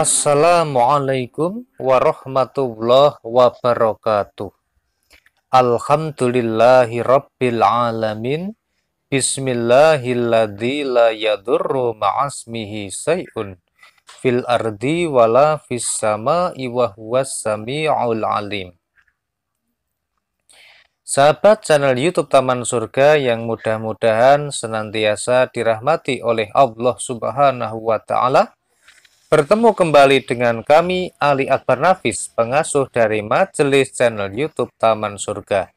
Assalamualaikum warahmatullahi wabarakatuh. Alhamdulillahi rabbil alamin. Bismillahilladzi la yadurru ma'asmihi say'un fil ardi wala fis sama'i wa sami'ul alim. Sahabat channel YouTube Taman Surga yang mudah-mudahan senantiasa dirahmati oleh Allah Subhanahu wa taala Bertemu kembali dengan kami Ali Akbar Nafis, pengasuh dari Majelis Channel YouTube Taman Surga.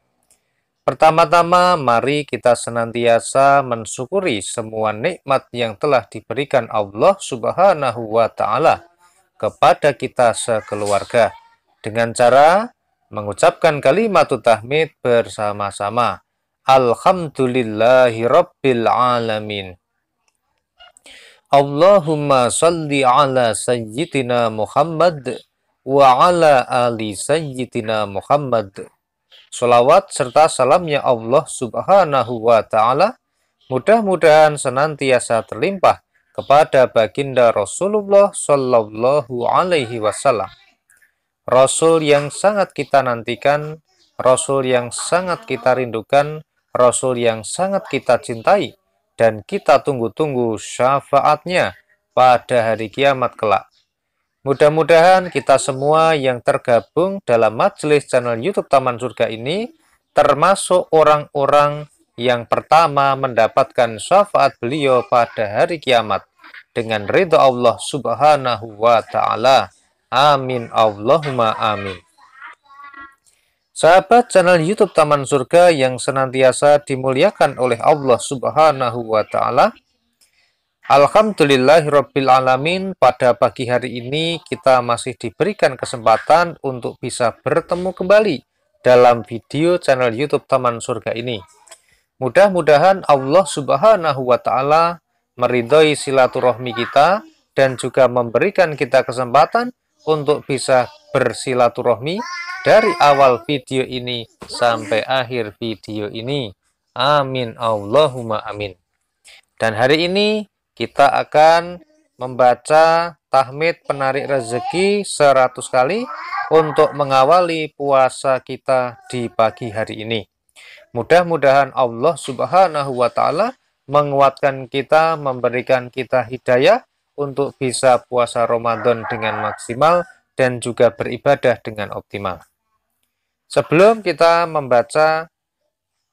Pertama-tama, mari kita senantiasa mensyukuri semua nikmat yang telah diberikan Allah Subhanahu wa taala kepada kita sekeluarga dengan cara mengucapkan kalimat tahmid bersama-sama. Alhamdulillahirabbil alamin. Allahumma salli ala sayyidina Muhammad wa ala ali sayyidina Muhammad. Salawat serta salamnya Allah subhanahu wa ta'ala mudah-mudahan senantiasa terlimpah kepada baginda Rasulullah Shallallahu Alaihi Wasallam. Rasul yang sangat kita nantikan, Rasul yang sangat kita rindukan, Rasul yang sangat kita cintai, dan kita tunggu-tunggu syafaatnya pada hari kiamat kelak. Mudah-mudahan kita semua yang tergabung dalam majelis channel YouTube Taman Surga ini termasuk orang-orang yang pertama mendapatkan syafaat beliau pada hari kiamat dengan ridho Allah Subhanahu wa taala. Amin Allahumma amin. Sahabat channel YouTube Taman Surga yang senantiasa dimuliakan oleh Allah Subhanahu wa taala. Alhamdulillahirabbil pada pagi hari ini kita masih diberikan kesempatan untuk bisa bertemu kembali dalam video channel YouTube Taman Surga ini. Mudah-mudahan Allah Subhanahu wa taala meridhoi silaturahmi kita dan juga memberikan kita kesempatan untuk bisa bersilaturahmi dari awal video ini sampai akhir video ini. Amin Allahumma amin. Dan hari ini kita akan membaca tahmid penarik rezeki 100 kali untuk mengawali puasa kita di pagi hari ini. Mudah-mudahan Allah Subhanahu wa taala menguatkan kita, memberikan kita hidayah untuk bisa puasa Ramadan dengan maksimal dan juga beribadah dengan optimal. Sebelum kita membaca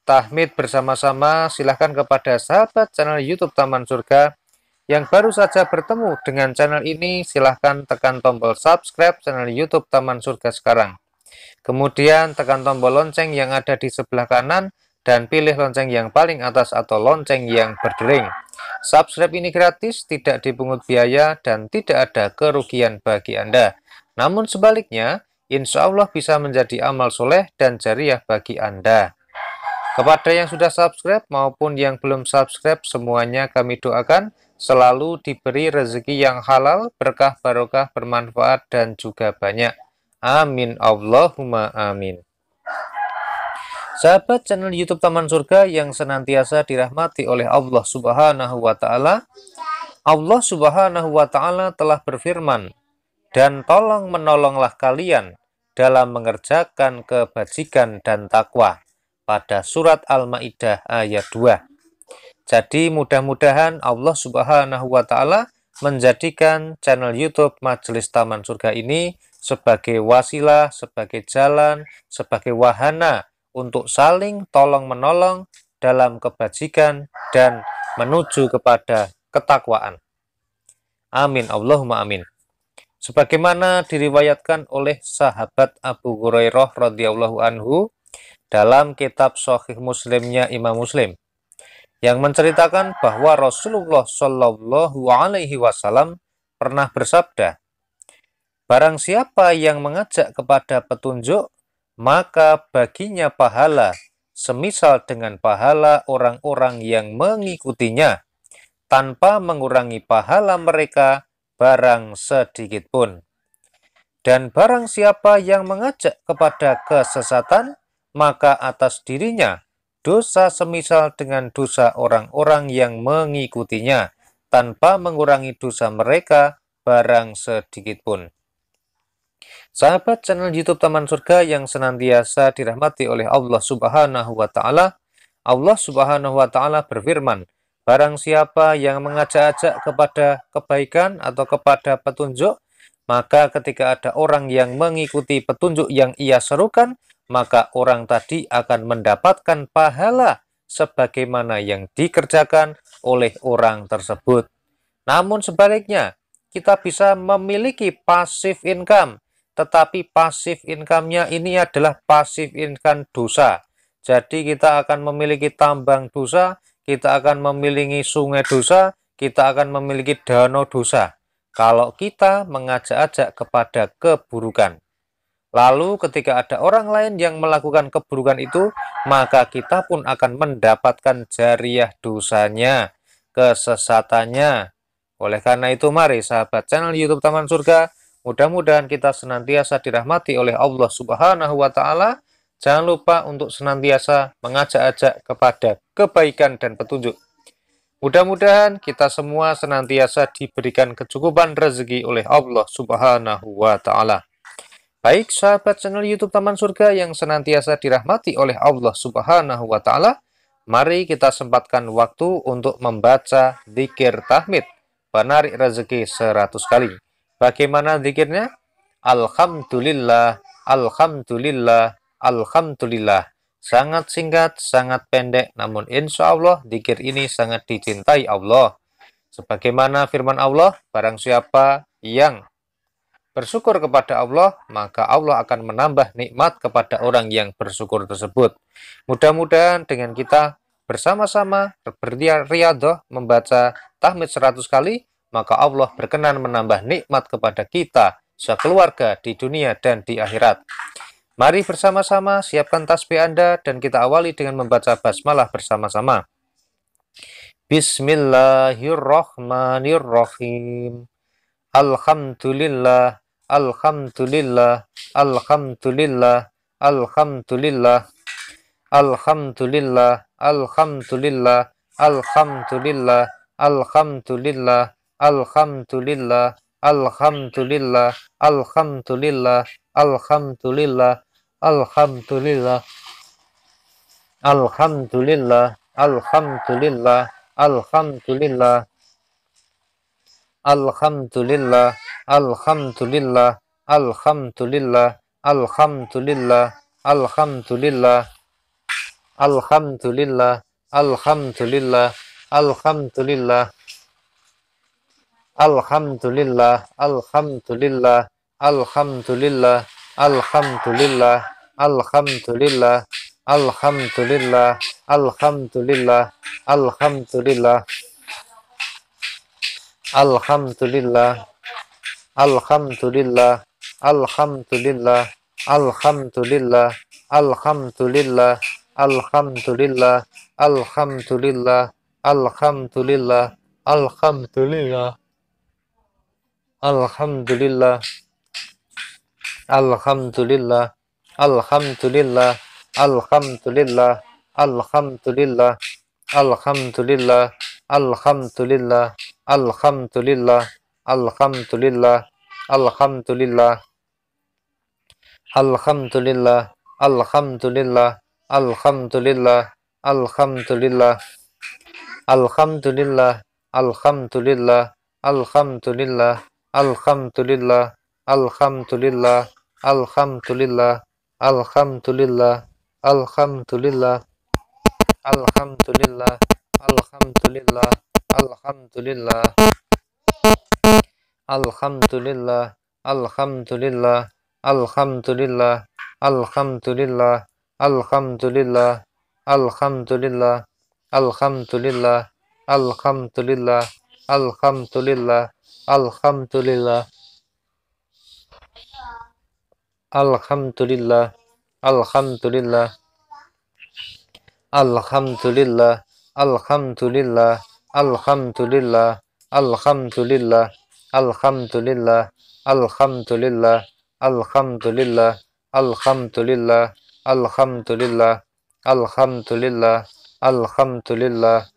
tahmid bersama-sama, silahkan kepada sahabat channel YouTube Taman Surga yang baru saja bertemu dengan channel ini, silahkan tekan tombol subscribe channel YouTube Taman Surga sekarang. Kemudian tekan tombol lonceng yang ada di sebelah kanan dan pilih lonceng yang paling atas atau lonceng yang berdering. Subscribe ini gratis, tidak dipungut biaya, dan tidak ada kerugian bagi Anda. Namun sebaliknya, insya Allah bisa menjadi amal soleh dan jariah bagi Anda. Kepada yang sudah subscribe maupun yang belum subscribe, semuanya kami doakan selalu diberi rezeki yang halal, berkah, barokah, bermanfaat, dan juga banyak. Amin. Allahumma amin. Sahabat channel YouTube Taman Surga yang senantiasa dirahmati oleh Allah Subhanahu wa taala, Allah Subhanahu wa taala telah berfirman, "Dan tolong menolonglah kalian dalam mengerjakan kebajikan dan takwa." pada surat Al-Maidah ayat 2. Jadi mudah-mudahan Allah Subhanahu wa taala menjadikan channel YouTube Majelis Taman Surga ini sebagai wasilah, sebagai jalan, sebagai wahana untuk saling tolong-menolong dalam kebajikan dan menuju kepada ketakwaan. Amin. Allahumma amin. Sebagaimana diriwayatkan oleh sahabat Abu Hurairah radhiyallahu anhu dalam kitab Sahih Muslimnya Imam Muslim yang menceritakan bahwa Rasulullah Shallallahu alaihi wasallam pernah bersabda Barang siapa yang mengajak kepada petunjuk maka baginya pahala semisal dengan pahala orang-orang yang mengikutinya, tanpa mengurangi pahala mereka barang sedikit pun. Dan barang siapa yang mengajak kepada kesesatan, maka atas dirinya dosa semisal dengan dosa orang-orang yang mengikutinya, tanpa mengurangi dosa mereka barang sedikit pun. Sahabat channel YouTube Taman Surga yang senantiasa dirahmati oleh Allah Subhanahu wa taala, Allah Subhanahu wa taala berfirman, barang siapa yang mengajak-ajak kepada kebaikan atau kepada petunjuk, maka ketika ada orang yang mengikuti petunjuk yang ia serukan, maka orang tadi akan mendapatkan pahala sebagaimana yang dikerjakan oleh orang tersebut. Namun sebaliknya, kita bisa memiliki passive income tetapi pasif income-nya ini adalah pasif income dosa. Jadi kita akan memiliki tambang dosa, kita akan memiliki sungai dosa, kita akan memiliki danau dosa. Kalau kita mengajak-ajak kepada keburukan. Lalu ketika ada orang lain yang melakukan keburukan itu, maka kita pun akan mendapatkan jariah dosanya, kesesatannya. Oleh karena itu mari sahabat channel Youtube Taman Surga, Mudah-mudahan kita senantiasa dirahmati oleh Allah Subhanahu wa taala. Jangan lupa untuk senantiasa mengajak-ajak kepada kebaikan dan petunjuk. Mudah-mudahan kita semua senantiasa diberikan kecukupan rezeki oleh Allah Subhanahu wa taala. Baik sahabat channel YouTube Taman Surga yang senantiasa dirahmati oleh Allah Subhanahu wa taala, mari kita sempatkan waktu untuk membaca zikir tahmid, penarik rezeki seratus kali. Bagaimana zikirnya? Alhamdulillah, Alhamdulillah, Alhamdulillah. Sangat singkat, sangat pendek, namun insya Allah dikir ini sangat dicintai Allah. Sebagaimana firman Allah, barang siapa yang bersyukur kepada Allah, maka Allah akan menambah nikmat kepada orang yang bersyukur tersebut. Mudah-mudahan dengan kita bersama-sama berriadoh membaca tahmid 100 kali, maka Allah berkenan menambah nikmat kepada kita, sekeluarga di dunia dan di akhirat. Mari bersama-sama siapkan tasbih Anda dan kita awali dengan membaca basmalah bersama-sama. Bismillahirrahmanirrahim. Alhamdulillah, alhamdulillah, alhamdulillah, alhamdulillah. Alhamdulillah, alhamdulillah, alhamdulillah, alhamdulillah. alhamdulillah Alhamdulillah, Alhamdulillah, Alhamdulillah, Alhamdulillah, Alhamdulillah, Alhamdulillah, Alhamdulillah, Alhamdulillah, Alhamdulillah, Alhamdulillah, Alhamdulillah, Alhamdulillah, Alhamdulillah, Alhamdulillah, Alhamdulillah, Alhamdulillah, Alhamdulillah, Alhamdulillah, Alhamdulillah, Alhamdulillah, Alhamdulillah, Alhamdulillah, Alhamdulillah, Alhamdulillah, Alhamdulillah, Alhamdulillah, Alhamdulillah, Alhamdulillah, Alhamdulillah, Alhamdulillah, Alhamdulillah, Alhamdulillah, Alhamdulillah. Alhamdulillah. Alhamdulillah. Alhamdulillah. Alhamdulillah. Alhamdulillah. Alhamdulillah. Alhamdulillah. Alhamdulillah. Alhamdulillah. Alhamdulillah. Alhamdulillah. Alhamdulillah. Alhamdulillah. Alhamdulillah. Alhamdulillah. Alhamdulillah. Alhamdulillah. Alhamdulillah, Alhamdulillah, Alhamdulillah, Alhamdulillah, Alhamdulillah, Alhamdulillah, Alhamdulillah, Alhamdulillah, Alhamdulillah, Alhamdulillah, Alhamdulillah, Alhamdulillah, Alhamdulillah, Alhamdulillah, Alhamdulillah, Alhamdulillah, Alhamdulillah, Alhamdulillah. Alhamdulillah. Alhamdulillah. Alhamdulillah. Alhamdulillah. Alhamdulillah. Alhamdulillah. Alhamdulillah. Alhamdulillah. Alhamdulillah. Alhamdulillah. Alhamdulillah. Alhamdulillah. Alhamdulillah. Alhamdulillah.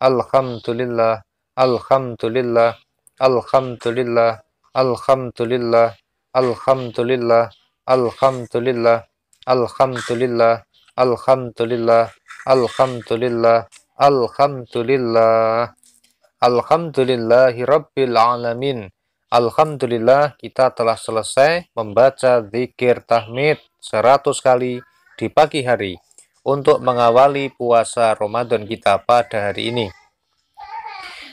Alhamdulillah. Alhamdulillah, Alhamdulillah, Alhamdulillah, Alhamdulillah, Alhamdulillah, Alhamdulillah, Alhamdulillah, Alhamdulillah, Alhamdulillah. Alhamdulillah, Alhamdulillah, Alamin. Alhamdulillah kita telah selesai membaca zikir tahmid 100 kali di pagi hari untuk mengawali puasa Ramadan kita pada hari ini.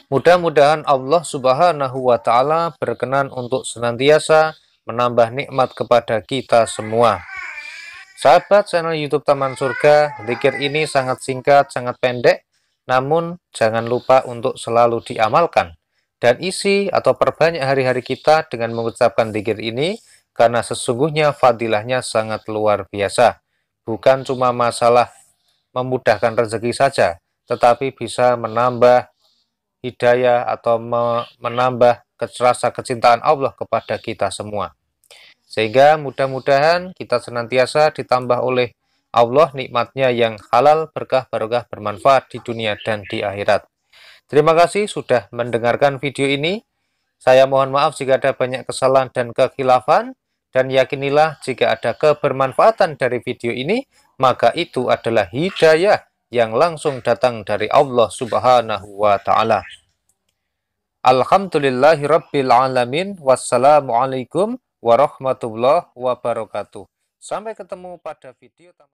Mudah-mudahan Allah Subhanahu wa taala berkenan untuk senantiasa menambah nikmat kepada kita semua. Sahabat channel YouTube Taman Surga, zikir ini sangat singkat, sangat pendek, namun jangan lupa untuk selalu diamalkan dan isi atau perbanyak hari-hari kita dengan mengucapkan zikir ini karena sesungguhnya fadilahnya sangat luar biasa. Bukan cuma masalah memudahkan rezeki saja, tetapi bisa menambah hidayah atau menambah rasa kecintaan Allah kepada kita semua. Sehingga mudah-mudahan kita senantiasa ditambah oleh Allah nikmatnya yang halal, berkah, barokah, bermanfaat di dunia dan di akhirat. Terima kasih sudah mendengarkan video ini. Saya mohon maaf jika ada banyak kesalahan dan kekhilafan. Dan yakinilah jika ada kebermanfaatan dari video ini, maka itu adalah hidayah yang langsung datang dari Allah Subhanahu wa taala. Alhamdulillahi rabbil alamin. Wassalamualaikum warahmatullahi wabarakatuh. Sampai ketemu pada video